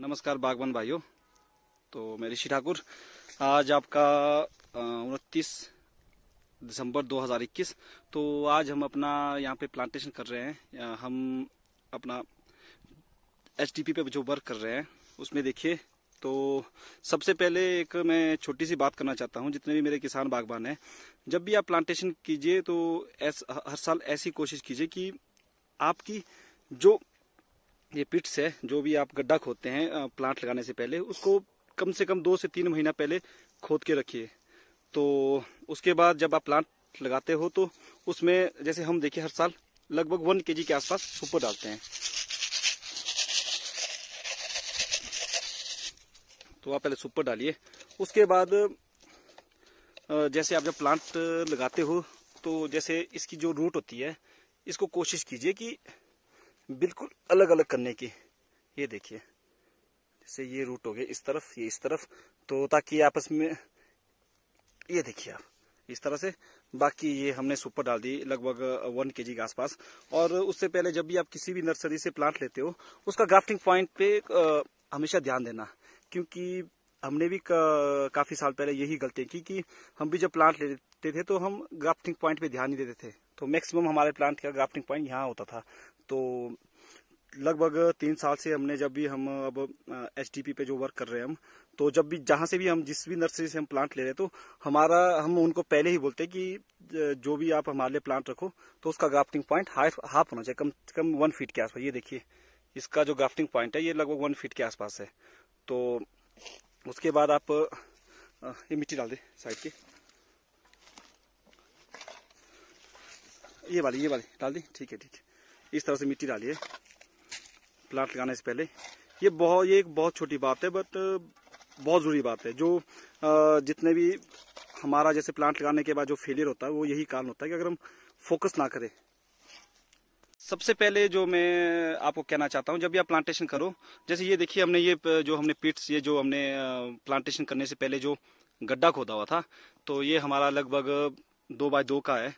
नमस्कार बागवान भाइयों तो मैं ऋषि ठाकुर आज आपका उनतीस दिसंबर 2021 तो आज हम अपना यहाँ पे प्लांटेशन कर रहे हैं हम अपना एच पे जो वर्क कर रहे हैं उसमें देखिए तो सबसे पहले एक मैं छोटी सी बात करना चाहता हूँ जितने भी मेरे किसान बागवान हैं जब भी आप प्लांटेशन कीजिए तो एस, हर साल ऐसी कोशिश कीजिए कि आपकी जो ये पिट्स है जो भी आप गड्ढा खोदते हैं प्लांट लगाने से पहले उसको कम से कम दो से तीन महीना पहले खोद के रखिए तो उसके बाद जब आप प्लांट लगाते हो तो उसमें जैसे हम देखिए हर साल लगभग वन के के आसपास सुपर डालते हैं तो आप पहले सुपर डालिए उसके बाद जैसे आप जब प्लांट लगाते हो तो जैसे इसकी जो रूट होती है इसको कोशिश कीजिए कि बिल्कुल अलग अलग करने की ये देखिए जैसे ये रूट हो गया इस तरफ ये इस तरफ तो ताकि आपस में ये देखिए आप इस तरह से बाकी ये हमने सुपर डाल दी लगभग वन के जी के आसपास और उससे पहले जब भी आप किसी भी नर्सरी से प्लांट लेते हो उसका ग्राफ्टिंग पॉइंट पे हमेशा ध्यान देना क्योंकि हमने भी का, काफी साल पहले यही गलती की कि हम भी जब प्लांट लेते थे तो हम ग्राफ्टिंग पॉइंट पे ध्यान नहीं देते थे तो मैक्सिमम हमारे प्लांट का ग्राफ्टिंग पॉइंट यहाँ होता था तो लगभग तीन साल से हमने जब भी हम अब एच पे जो वर्क कर रहे हैं हम तो जब भी जहाँ से भी हम जिस भी नर्सरी से हम प्लांट ले रहे हैं तो हमारा हम उनको पहले ही बोलते हैं कि जो भी आप हमारे लिए प्लांट रखो तो उसका ग्राफ्टिंग पॉइंट हाफ हाफ होना चाहिए कम से कम वन फीट के आसपास ये देखिए इसका जो ग्राफ्टिंग पॉइंट है ये लगभग वन फीट के आसपास है तो उसके बाद आप ये मिट्टी डाल दें साइड की ये वाली ये वाली डाल दी ठीक है ठीक है इस तरह से मिट्टी डालिए प्लांट लगाने से पहले ये बहुत ये एक बहुत छोटी बात है बट बहुत ज़रूरी बात है जो जितने भी हमारा जैसे प्लांट लगाने के बाद जो फेलियर होता है वो यही कारण होता है कि अगर हम फोकस ना करें सबसे पहले जो मैं आपको कहना चाहता हूँ जब भी आप प्लांटेशन करो जैसे ये देखिए हमने ये जो हमने पिट्स ये जो हमने प्लांटेशन करने से पहले जो गड्ढा खोदा हुआ था तो ये हमारा लगभग दो बाय दो का है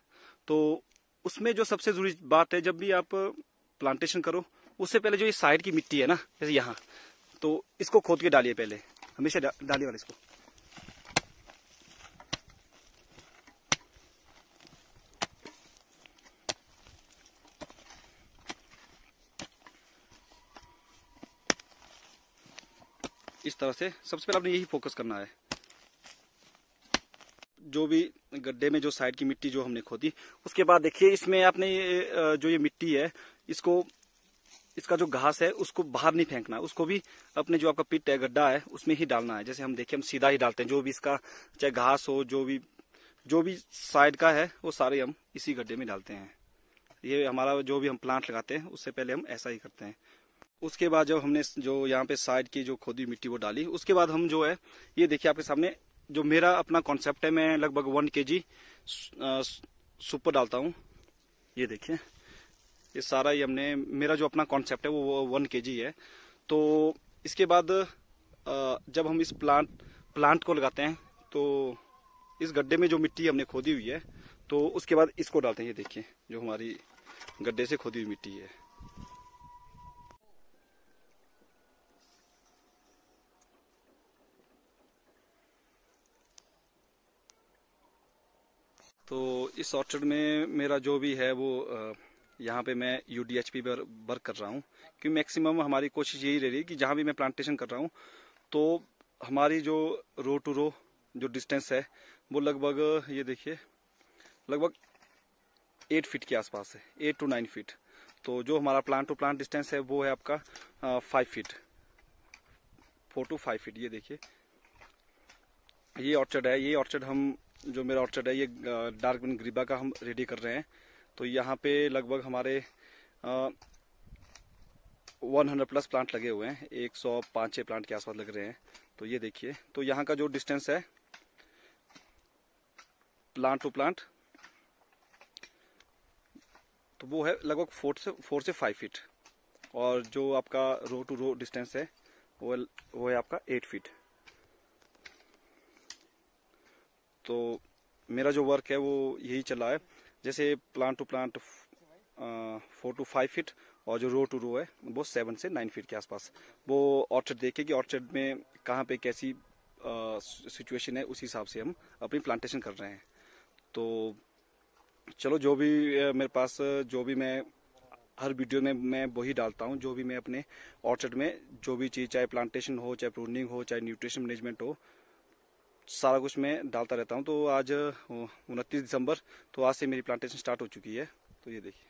तो उसमें जो सबसे जरूरी बात है जब भी आप प्लांटेशन करो उससे पहले जो ये साइड की मिट्टी है ना जैसे यहाँ तो इसको खोद के डालिए पहले हमेशा डा, डालिए वाले इसको इस तरह से सबसे पहले आपने यही फोकस करना है जो भी गड्ढे में जो साइड की मिट्टी जो हमने खोदी उसके बाद देखिए इसमें आपने जो ये मिट्टी है इसको इसका जो घास है उसको बाहर नहीं फेंकना उसको भी अपने जो आपका पिट है गड्ढा है उसमें ही डालना है जैसे हम देखिए हम सीधा ही डालते हैं जो भी इसका चाहे घास हो जो भी जो भी साइड का है वो सारे हम इसी गड्ढे में डालते हैं ये हमारा जो भी हम प्लांट लगाते हैं उससे पहले हम ऐसा ही करते हैं उसके बाद जब हमने जो यहाँ पे साइड की जो खोदी मिट्टी वो डाली उसके बाद हम जो है ये देखिए आपके सामने जो मेरा अपना कॉन्सेप्ट है मैं लगभग वन के जी सुपर डालता हूँ ये देखिए ये सारा ही हमने मेरा जो अपना कॉन्सेप्ट है वो वन के जी है तो इसके बाद जब हम इस प्लांट प्लांट को लगाते हैं तो इस गड्ढे में जो मिट्टी हमने खोदी हुई है तो उसके बाद इसको डालते हैं ये देखिए जो हमारी गड्ढे से खोदी हुई मिट्टी है तो इस ऑर्चर्ड में मेरा जो भी है वो यहाँ पे मैं यू डी एच पी पर वर्क कर रहा हूँ क्योंकि मैक्सिमम हमारी कोशिश यही रह रही है कि जहाँ भी मैं प्लांटेशन कर रहा हूँ तो हमारी जो रो टू रो जो डिस्टेंस है वो लगभग ये देखिए लगभग एट फीट के आसपास है एट टू नाइन फीट तो जो हमारा प्लांट टू प्लांट डिस्टेंस है वो है आपका five feet four to five feet ये देखिए ये ऑर्चर्ड है ये ऑर्चर्ड हम जो मेरा ऑर्चर्ड है ये डार्क ग्रीन ग्रीबा का हम रेडी कर रहे हैं तो यहाँ पे लगभग हमारे वन हंड्रेड प्लस प्लांट लगे हुए हैं एक सौ पाँच छः प्लांट के आसपास लग रहे हैं तो ये देखिए तो यहाँ का जो डिस्टेंस है प्लांट टू प्लांट तो वो है लगभग फोर से फोर से फाइव फीट और जो आपका रो टू रो डिस्टेंस है वो वो है आपका एट फीट तो मेरा जो वर्क है वो यही चला है जैसे plant to plant four to five feet और जो रो टू रो है वो सेवन से नाइन फीट के आसपास वो ऑर्चर्ड देखे कि ऑर्चर्ड में कहाँ पे कैसी सिचुएशन है उसी हिसाब से हम अपनी प्लांटेशन कर रहे हैं तो चलो जो भी मेरे पास जो भी मैं हर वीडियो में मैं वही डालता हूँ जो भी मैं अपने ऑर्चर्ड में जो भी चीज़ चाहे प्लांटेशन हो चाहे प्रूनिंग हो चाहे न्यूट्रिशन मैनेजमेंट हो सारा कुछ मैं डालता रहता हूँ तो आज उनतीस दिसंबर तो आज से मेरी प्लांटेशन स्टार्ट हो चुकी है तो ये देखिए